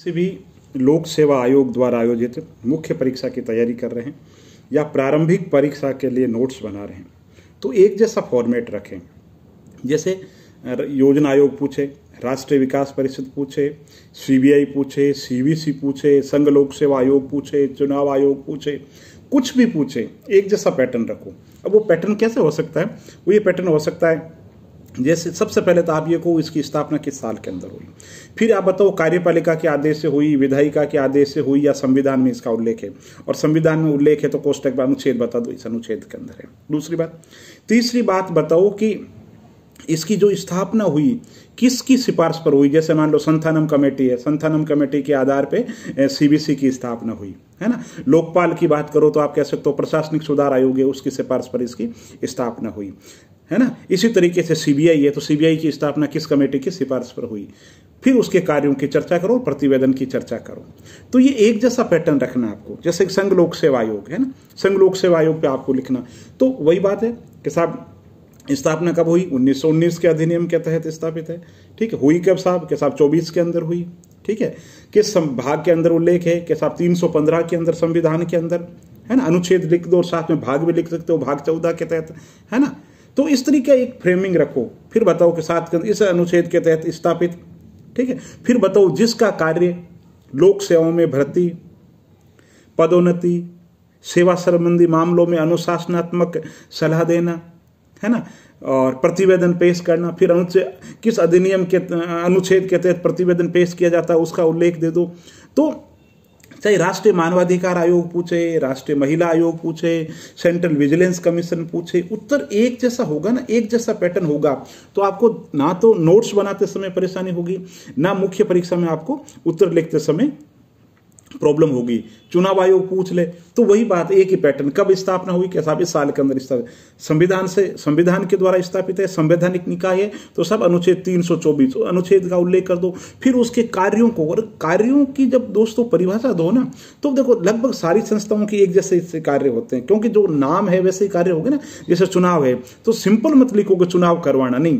किसी भी लोक सेवा आयोग द्वारा आयोजित मुख्य परीक्षा की तैयारी कर रहे हैं या प्रारंभिक परीक्षा के लिए नोट्स बना रहे हैं तो एक जैसा फॉर्मेट रखें जैसे योजना आयोग पूछे राष्ट्रीय विकास परिषद पूछे सीबीआई पूछे सीबीसी पूछे संघ लोक सेवा आयोग पूछे चुनाव आयोग पूछे कुछ भी पूछे एक जैसा पैटर्न रखो अब वो पैटर्न कैसे हो सकता है वो ये पैटर्न हो सकता है जैसे सबसे पहले तो आप ये कहो इसकी स्थापना किस साल के अंदर हुई फिर आप बताओ कार्यपालिका के आदेश से हुई विधायिका के आदेश से हुई या संविधान में इसका उल्लेख है और संविधान में उल्लेख है तो कोष्टक का अनुच्छेद बता दो इस अनुच्छेद के अंदर है दूसरी बात तीसरी बात बताओ कि इसकी जो स्थापना हुई किसकी सिफारिश पर हुई जैसे मान लो संथानम कमेटी है संथानम कमेटी के आधार पे सीबीसी की स्थापना हुई है ना लोकपाल की बात करो तो आप कह सकते हो प्रशासनिक सुधार आयोग है उसकी सिफारिश पर इसकी स्थापना हुई है ना इसी तरीके से सीबीआई है तो सीबीआई की स्थापना किस कमेटी की सिफारिश पर हुई फिर उसके कार्यों की चर्चा करो प्रतिवेदन की चर्चा करो तो ये एक जैसा पैटर्न रखना आपको जैसे संघ लोक सेवा आयोग है ना संघ लोक सेवा आयोग पे आपको लिखना तो वही बात है कि साहब स्थापना कब हुई 1919 के अधिनियम के तहत स्थापित है ठीक है हुई कब साहब के साहब 24 के अंदर हुई ठीक है किस संभाग के अंदर उल्लेख है कि साहब 315 के अंदर संविधान के अंदर है ना अनुच्छेद लिख दो और साथ में भाग भी लिख सकते हो भाग चौदह के तहत है ना तो इस तरीके एक फ्रेमिंग रखो फिर बताओ कि सात इस अनुच्छेद के तहत स्थापित ठीक है फिर बताओ जिसका कार्य लोक सेवाओं में भर्ती पदोन्नति सेवा संबंधी मामलों में अनुशासनात्मक सलाह देना है ना और प्रतिवेदन पेश करना फिर अनुच्छेद किस अधिनियम के अनुच्छेद के तहत प्रतिवेदन पेश किया जाता है उसका उल्लेख दे दो तो चाहे राष्ट्रीय मानवाधिकार आयोग पूछे राष्ट्रीय महिला आयोग पूछे सेंट्रल विजिलेंस कमीशन पूछे उत्तर एक जैसा होगा ना एक जैसा पैटर्न होगा तो आपको ना तो नोट्स बनाते समय परेशानी होगी ना मुख्य परीक्षा में आपको उत्तर लिखते समय प्रॉब्लम होगी चुनाव आयोग पूछ ले तो वही बात एक ही पैटर्न कब स्थापना हुई क्या भी इस साल के अंदर स्थापित संविधान से संविधान के द्वारा स्थापित है संवैधानिक निकाय है तो सब अनुच्छेद 324 तो अनुच्छेद का उल्लेख कर दो फिर उसके कार्यों को और कार्यों की जब दोस्तों परिभाषा दो ना तो देखो लगभग सारी संस्थाओं की एक जैसे कार्य होते हैं क्योंकि जो नाम है वैसे ही कार्य हो गए ना जैसे चुनाव है तो सिंपल मत लिखोगे चुनाव करवाना नहीं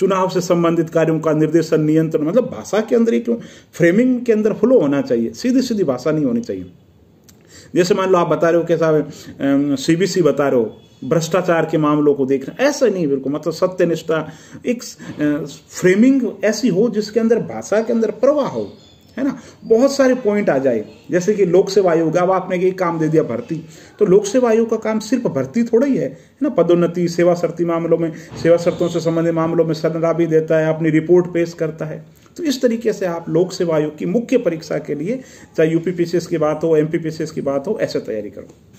चुनाव से संबंधित कार्यों का निर्देशन नियंत्रण मतलब भाषा के अंदर ही क्यों फ्रेमिंग के अंदर फ्लो होना चाहिए सीधी सीधी भाषा नहीं होनी चाहिए जैसे मान लो आप बता रहे हो कैसा सीबीसी बता रहे हो भ्रष्टाचार के मामलों को देख रहे ऐसा नहीं बिल्कुल मतलब सत्यनिष्ठा एक फ्रेमिंग ऐसी हो जिसके अंदर भाषा के अंदर प्रवाह हो है ना बहुत सारे पॉइंट आ जाए जैसे कि लोक सेवा आयोग अब आपने एक काम दे दिया भर्ती तो लोक सेवा आयोग का काम सिर्फ भर्ती थोड़ा ही है है ना पदोन्नति सेवा शर्ती मामलों में सेवा शर्तों से संबंधित मामलों में सदना भी देता है अपनी रिपोर्ट पेश करता है तो इस तरीके से आप लोक सेवा आयोग की मुख्य परीक्षा के लिए चाहे यूपीपीसीएस की बात हो एमपीपीसीएस की बात हो ऐसे तैयारी करो